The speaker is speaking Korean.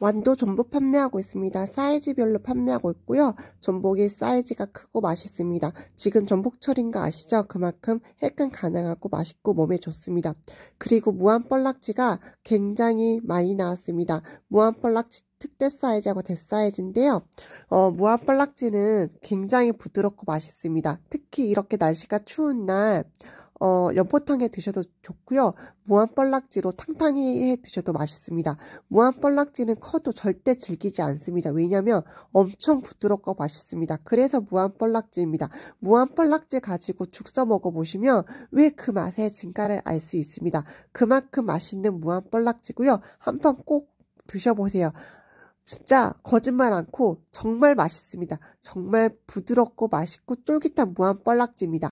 완도 전복 판매하고 있습니다. 사이즈별로 판매하고 있고요. 전복이 사이즈가 크고 맛있습니다. 지금 전복철인 거 아시죠? 그만큼 해끈 가능하고 맛있고 몸에 좋습니다. 그리고 무한뻘락지가 굉장히 많이 나왔습니다. 무한뻘락지 특대 사이즈하고 대사이즈인데요. 어, 무한뻘락지는 굉장히 부드럽고 맛있습니다. 특히 이렇게 날씨가 추운 날 어, 연포탕에 드셔도 좋고요. 무한뻘락지로 탕탕히 해 드셔도 맛있습니다. 무한뻘락지는 커도 절대 즐기지 않습니다. 왜냐하면 엄청 부드럽고 맛있습니다. 그래서 무한뻘락지입니다. 무한뻘락지 가지고 죽써 먹어보시면 왜 그 맛의 진가를 알 수 있습니다. 그만큼 맛있는 무한뻘락지고요. 한번 꼭 드셔보세요. 진짜 거짓말 않고 정말 맛있습니다. 정말 부드럽고 맛있고 쫄깃한 무한 뻘락지입니다.